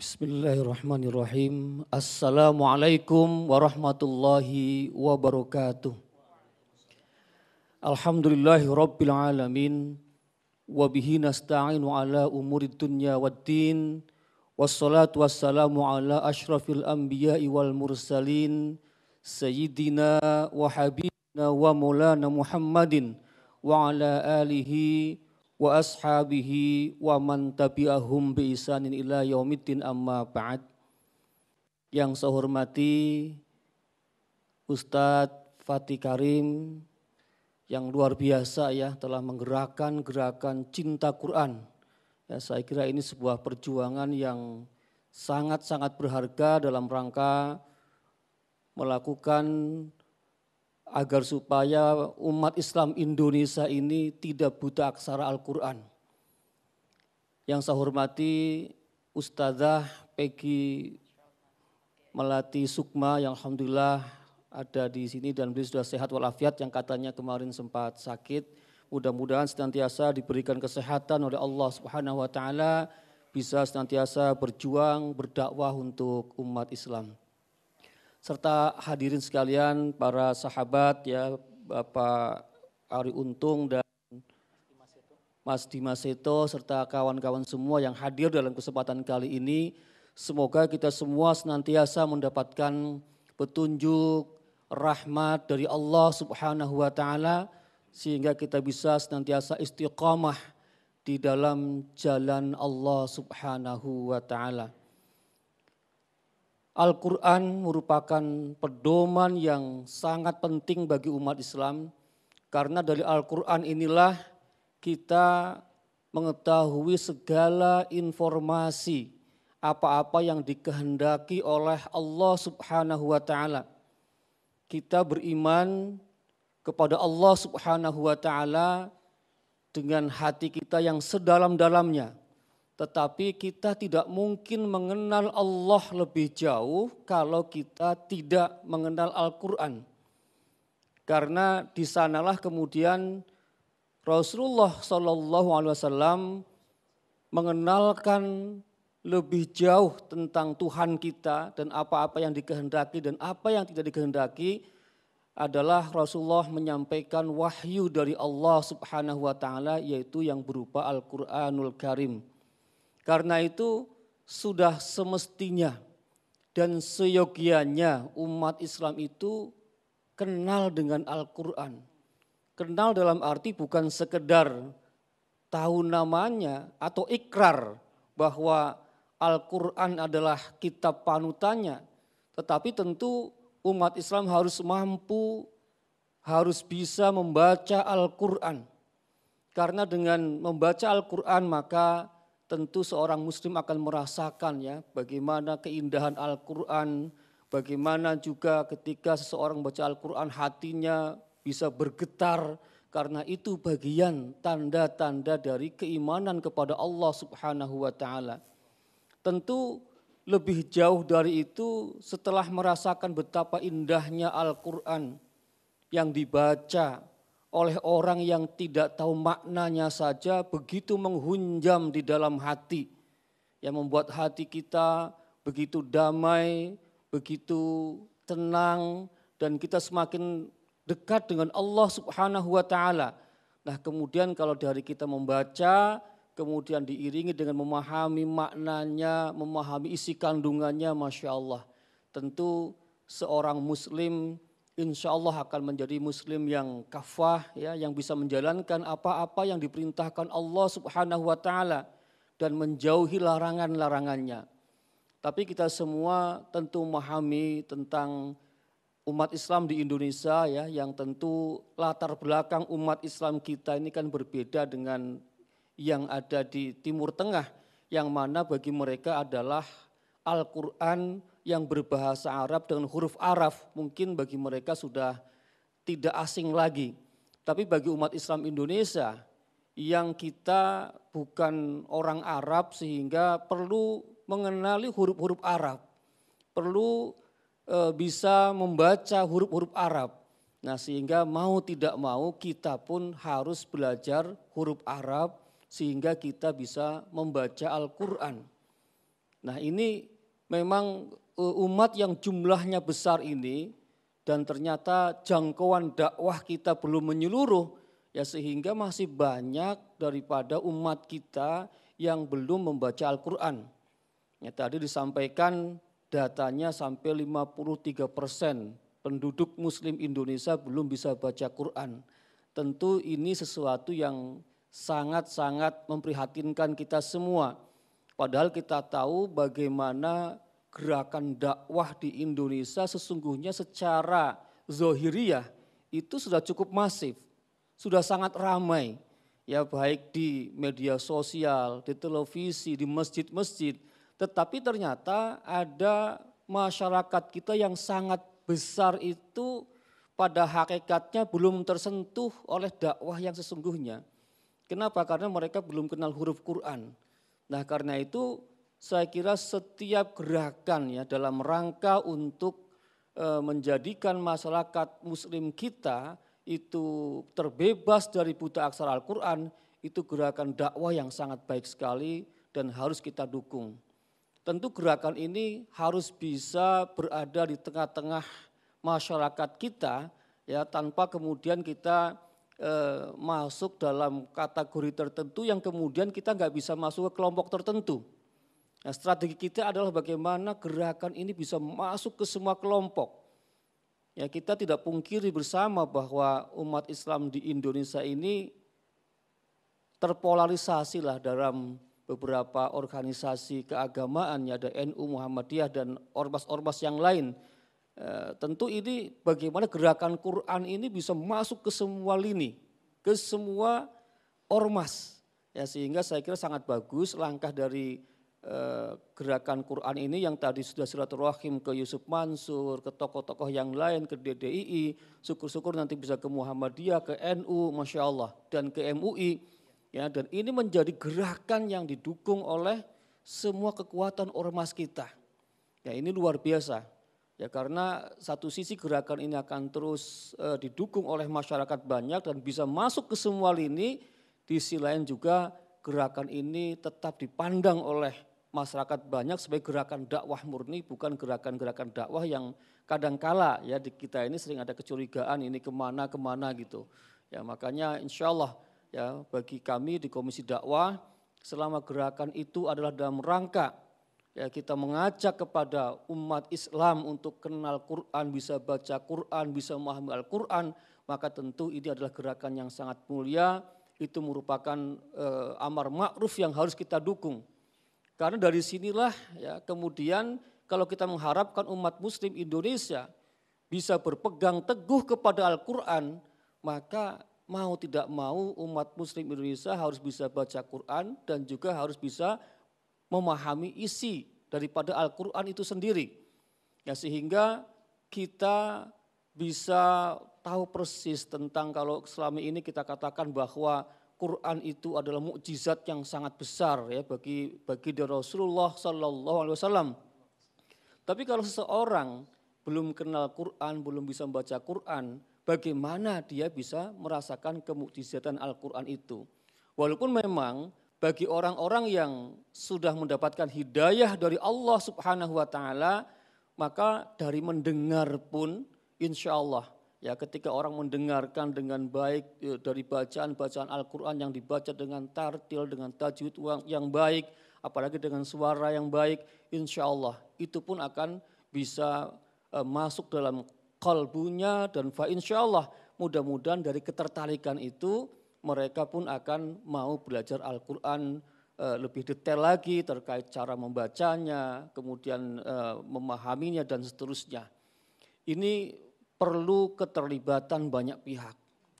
Bismillahirrahmanirrahim. Assalamualaikum warahmatullahi wabarakatuh. Alhamdulillahi rabbil alamin. Wabihi nasta'inu ala umuri dunya waddin. Wassalatu wassalamu ala ashrafil anbiya'i wal mursalin. Sayyidina wa habibina wa maulana Muhammadin. Wa ala alihi wa ashabihi wa man tabi'ahum bi isanin ila yaumiddin amma ba'd yang saya hormati Ustadz Fatih Karim yang luar biasa ya telah menggerakkan gerakan cinta Quran. Ya, saya kira ini sebuah perjuangan yang sangat-sangat berharga dalam rangka melakukan agar supaya umat Islam Indonesia ini tidak buta aksara Al-Quran. Yang saya hormati Ustazah Peggy Melati Sukma yang Alhamdulillah ada di sini dan beliau sudah sehat walafiat yang katanya kemarin sempat sakit. Mudah-mudahan senantiasa diberikan kesehatan oleh Allah Subhanahu wa taala bisa senantiasa berjuang berdakwah untuk umat Islam serta hadirin sekalian para sahabat ya Bapak Ari Untung dan Mas Dimas Seto serta kawan-kawan semua yang hadir dalam kesempatan kali ini. Semoga kita semua senantiasa mendapatkan petunjuk rahmat dari Allah Subhanahu wa taala sehingga kita bisa senantiasa istiqamah di dalam jalan Allah Subhanahu wa taala. Al-Quran merupakan pedoman yang sangat penting bagi umat Islam karena dari Al-Quran inilah kita mengetahui segala informasi apa-apa yang dikehendaki oleh Allah Subhanahu wa taala. Kita beriman kepada Allah Subhanahu wa taala dengan hati kita yang sedalam-dalamnya tetapi kita tidak mungkin mengenal Allah lebih jauh kalau kita tidak mengenal Al-Quran. Karena di sanalah kemudian Rasulullah saw mengenalkan lebih jauh tentang Tuhan kita dan apa-apa yang dikehendaki dan apa yang tidak dikehendaki adalah Rasulullah menyampaikan wahyu dari Allah Subhanahu wa taala yaitu yang berupa Al-Qur'anul Karim. Karena itu sudah semestinya dan seyogianya umat Islam itu kenal dengan Al-Quran. Kenal dalam arti bukan sekedar tahu namanya atau ikrar bahwa Al-Quran adalah kitab panutannya. Tetapi tentu umat Islam harus mampu, harus bisa membaca Al-Quran. Karena dengan membaca Al-Quran maka tentu seorang muslim akan merasakan ya bagaimana keindahan Al-Qur'an, bagaimana juga ketika seseorang baca Al-Qur'an hatinya bisa bergetar karena itu bagian tanda-tanda dari keimanan kepada Allah Subhanahu wa taala. Tentu lebih jauh dari itu setelah merasakan betapa indahnya Al-Qur'an yang dibaca, oleh orang yang tidak tahu maknanya saja begitu menghunjam di dalam hati yang membuat hati kita begitu damai, begitu tenang dan kita semakin dekat dengan Allah Subhanahu wa taala. Nah, kemudian kalau dari kita membaca kemudian diiringi dengan memahami maknanya, memahami isi kandungannya Masya Allah. Tentu seorang muslim insya Allah akan menjadi muslim yang kafah ya yang bisa menjalankan apa-apa yang diperintahkan Allah Subhanahu wa taala dan menjauhi larangan-larangannya. Tapi kita semua tentu memahami tentang umat Islam di Indonesia ya yang tentu latar belakang umat Islam kita ini kan berbeda dengan yang ada di Timur Tengah yang mana bagi mereka adalah Al-Qur'an yang berbahasa Arab dengan huruf Arab mungkin bagi mereka sudah tidak asing lagi. Tapi bagi umat Islam Indonesia yang kita bukan orang Arab sehingga perlu mengenali huruf-huruf Arab. Perlu e, bisa membaca huruf-huruf Arab. Nah, sehingga mau tidak mau kita pun harus belajar huruf Arab sehingga kita bisa membaca Al-Qur'an. Nah, ini memang e, umat yang jumlahnya besar ini dan ternyata jangkauan dakwah kita belum menyeluruh ya sehingga masih banyak daripada umat kita yang belum membaca Al-Qur'an. Ya, tadi disampaikan datanya sampai 53 persen penduduk muslim Indonesia belum bisa baca Quran. Tentu ini sesuatu yang sangat-sangat memprihatinkan kita semua Padahal kita tahu bagaimana gerakan dakwah di Indonesia sesungguhnya secara zohiriyah itu sudah cukup masif, sudah sangat ramai. Ya baik di media sosial, di televisi, di masjid-masjid. Tetapi ternyata ada masyarakat kita yang sangat besar itu pada hakikatnya belum tersentuh oleh dakwah yang sesungguhnya. Kenapa? Karena mereka belum kenal huruf Quran Nah karena itu saya kira setiap gerakan ya dalam rangka untuk e, menjadikan masyarakat muslim kita itu terbebas dari buta aksara Al-Quran itu gerakan dakwah yang sangat baik sekali dan harus kita dukung. Tentu gerakan ini harus bisa berada di tengah-tengah masyarakat kita ya tanpa kemudian kita Eh, masuk dalam kategori tertentu yang kemudian kita nggak bisa masuk ke kelompok tertentu. Nah, strategi kita adalah bagaimana gerakan ini bisa masuk ke semua kelompok. Ya, kita tidak pungkiri bersama bahwa umat Islam di Indonesia ini terpolarisasi lah dalam beberapa organisasi ya ada NU Muhammadiyah dan ormas-ormas yang lain Eh, tentu ini bagaimana gerakan Quran ini bisa masuk ke semua lini, ke semua ormas. Ya sehingga saya kira sangat bagus langkah dari e, gerakan Quran ini yang tadi sudah silaturahim ke Yusuf Mansur, ke tokoh-tokoh yang lain, ke DDII, syukur-syukur nanti bisa ke Muhammadiyah, ke NU, Masya Allah, dan ke MUI. Ya, dan ini menjadi gerakan yang didukung oleh semua kekuatan ormas kita. Ya ini luar biasa. Ya karena satu sisi gerakan ini akan terus e, didukung oleh masyarakat banyak dan bisa masuk ke semua lini, di sisi lain juga gerakan ini tetap dipandang oleh masyarakat banyak sebagai gerakan dakwah murni bukan gerakan-gerakan dakwah yang kadangkala ya di kita ini sering ada kecurigaan ini kemana kemana gitu ya makanya insya Allah ya bagi kami di komisi dakwah selama gerakan itu adalah dalam rangka Ya, kita mengajak kepada umat Islam untuk kenal Quran, bisa baca Quran, bisa memahami Al-Quran, maka tentu ini adalah gerakan yang sangat mulia, itu merupakan e, amar ma'ruf yang harus kita dukung. Karena dari sinilah ya kemudian kalau kita mengharapkan umat muslim Indonesia bisa berpegang teguh kepada Al-Qur'an, maka mau tidak mau umat muslim Indonesia harus bisa baca Quran dan juga harus bisa memahami isi daripada Al-Quran itu sendiri. Ya sehingga kita bisa tahu persis tentang kalau selama ini kita katakan bahwa Quran itu adalah mukjizat yang sangat besar ya bagi bagi Rasulullah Shallallahu Alaihi Wasallam. Tapi kalau seseorang belum kenal Quran, belum bisa membaca Quran, bagaimana dia bisa merasakan kemukjizatan Al-Quran itu? Walaupun memang bagi orang-orang yang sudah mendapatkan hidayah dari Allah Subhanahu wa taala, maka dari mendengar pun insya Allah ya ketika orang mendengarkan dengan baik e, dari bacaan-bacaan Al-Qur'an yang dibaca dengan tartil dengan tajwid yang baik, apalagi dengan suara yang baik, insya Allah itu pun akan bisa e, masuk dalam kalbunya dan fa insya Allah mudah-mudahan dari ketertarikan itu mereka pun akan mau belajar Al-Quran eh, lebih detail lagi terkait cara membacanya, kemudian eh, memahaminya dan seterusnya. Ini perlu keterlibatan banyak pihak.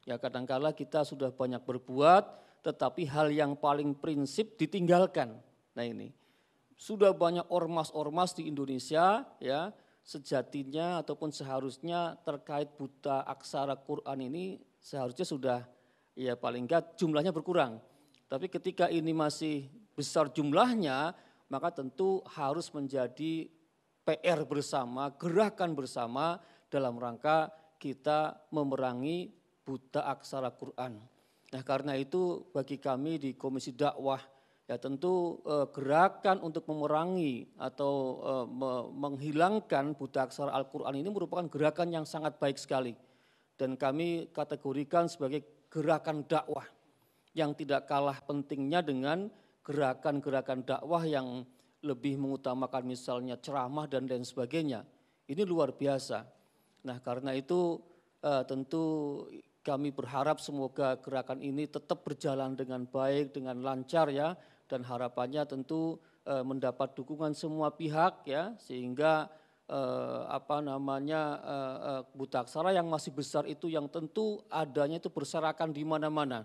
Ya kadangkala kita sudah banyak berbuat, tetapi hal yang paling prinsip ditinggalkan. Nah ini sudah banyak ormas-ormas di Indonesia ya sejatinya ataupun seharusnya terkait buta aksara Quran ini seharusnya sudah ya paling enggak jumlahnya berkurang. Tapi ketika ini masih besar jumlahnya, maka tentu harus menjadi PR bersama, gerakan bersama dalam rangka kita memerangi buta aksara Quran. Nah, karena itu bagi kami di Komisi Dakwah ya tentu eh, gerakan untuk memerangi atau eh, me menghilangkan buta aksara Al-Qur'an ini merupakan gerakan yang sangat baik sekali. Dan kami kategorikan sebagai gerakan dakwah yang tidak kalah pentingnya dengan gerakan-gerakan dakwah yang lebih mengutamakan misalnya ceramah dan lain sebagainya. Ini luar biasa. Nah karena itu uh, tentu kami berharap semoga gerakan ini tetap berjalan dengan baik, dengan lancar ya. Dan harapannya tentu uh, mendapat dukungan semua pihak ya, sehingga eh, apa namanya eh, eh, buta aksara yang masih besar itu yang tentu adanya itu berserakan di mana-mana.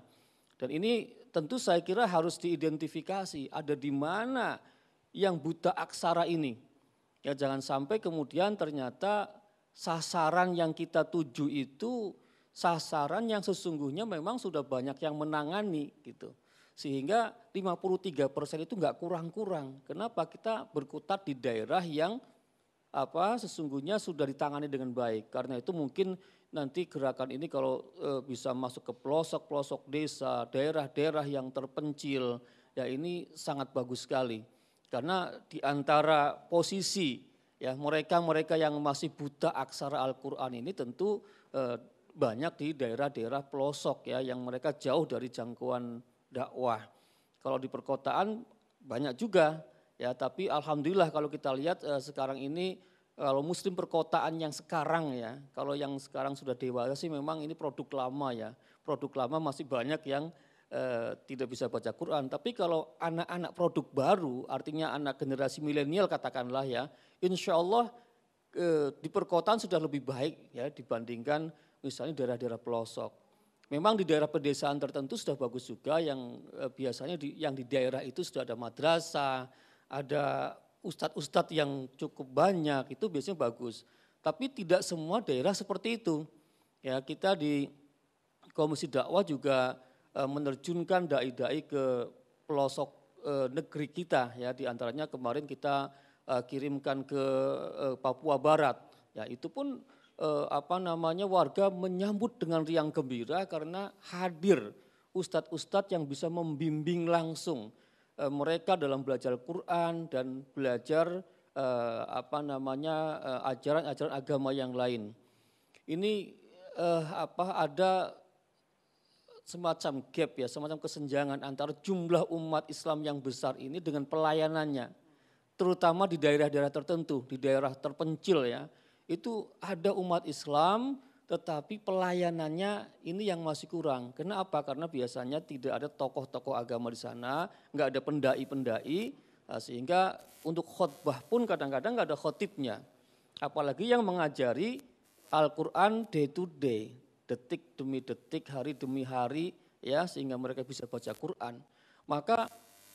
Dan ini tentu saya kira harus diidentifikasi ada di mana yang buta aksara ini. Ya jangan sampai kemudian ternyata sasaran yang kita tuju itu sasaran yang sesungguhnya memang sudah banyak yang menangani gitu. Sehingga 53 persen itu enggak kurang-kurang. Kenapa kita berkutat di daerah yang apa sesungguhnya sudah ditangani dengan baik. Karena itu mungkin nanti gerakan ini kalau e, bisa masuk ke pelosok-pelosok desa, daerah-daerah yang terpencil, ya ini sangat bagus sekali. Karena di antara posisi ya mereka-mereka yang masih buta aksara Al-Qur'an ini tentu e, banyak di daerah-daerah pelosok ya yang mereka jauh dari jangkauan dakwah. Kalau di perkotaan banyak juga Ya, tapi alhamdulillah kalau kita lihat eh, sekarang ini kalau muslim perkotaan yang sekarang ya, kalau yang sekarang sudah dewasa sih memang ini produk lama ya. Produk lama masih banyak yang eh, tidak bisa baca Quran, tapi kalau anak-anak produk baru, artinya anak generasi milenial katakanlah ya, insya Allah eh, di perkotaan sudah lebih baik ya dibandingkan misalnya daerah-daerah pelosok. Memang di daerah pedesaan tertentu sudah bagus juga yang eh, biasanya di, yang di daerah itu sudah ada madrasah, ada ustadz-ustadz yang cukup banyak itu biasanya bagus. Tapi tidak semua daerah seperti itu. Ya, kita di Komisi Dakwah juga e, menerjunkan dai-dai ke pelosok e, negeri kita ya diantaranya kemarin kita e, kirimkan ke Papua Barat. Ya, itu pun apa namanya warga menyambut dengan riang gembira karena hadir ustadz-ustadz yang bisa membimbing langsung Eh, mereka dalam belajar Quran dan belajar eh, apa namanya eh, ajaran-ajaran eh, agama yang lain. Ini eh, apa ada semacam gap ya, semacam kesenjangan antara jumlah umat Islam yang besar ini dengan pelayanannya. Terutama di daerah-daerah tertentu, di daerah terpencil ya. Itu ada umat Islam tetapi pelayanannya ini yang masih kurang. Kenapa? Karena biasanya tidak ada tokoh-tokoh agama di sana, nggak ada pendai-pendai, nah, sehingga untuk khotbah pun kadang-kadang nggak ada khotibnya. Apalagi yang mengajari Al-Quran day to day, detik demi detik, hari demi hari, ya sehingga mereka bisa baca Quran. Maka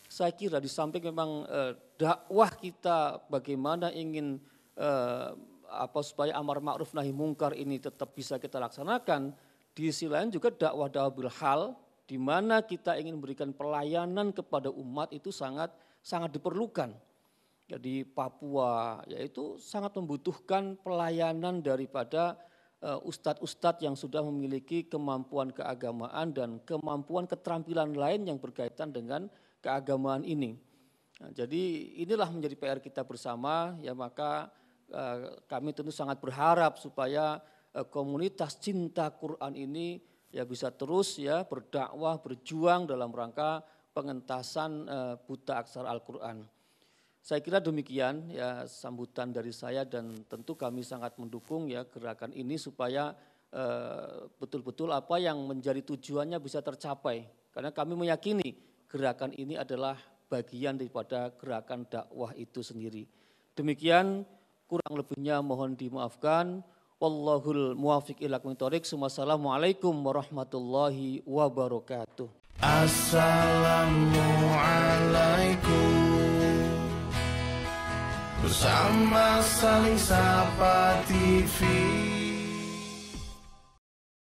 saya kira di samping memang eh, dakwah kita bagaimana ingin eh, apa supaya amar ma'ruf nahi mungkar ini tetap bisa kita laksanakan, di sisi lain juga dakwah-dakwah bilhal di mana kita ingin memberikan pelayanan kepada umat itu sangat sangat diperlukan. Ya, Papua yaitu sangat membutuhkan pelayanan daripada eh, ustadz-ustadz yang sudah memiliki kemampuan keagamaan dan kemampuan keterampilan lain yang berkaitan dengan keagamaan ini. Nah, jadi inilah menjadi PR kita bersama ya maka Eh, kami tentu sangat berharap supaya eh, komunitas cinta Quran ini ya bisa terus ya berdakwah, berjuang dalam rangka pengentasan eh, buta aksara Al-Quran. Saya kira demikian ya sambutan dari saya dan tentu kami sangat mendukung ya gerakan ini supaya betul-betul apa yang menjadi tujuannya bisa tercapai. Karena kami meyakini gerakan ini adalah bagian daripada gerakan dakwah itu sendiri. Demikian Kurang lebihnya mohon dimaafkan. Wallahul muwafiq ila aqwamit Assalamualaikum warahmatullahi wabarakatuh. Assalamualaikum. Bersama saling sapa TV.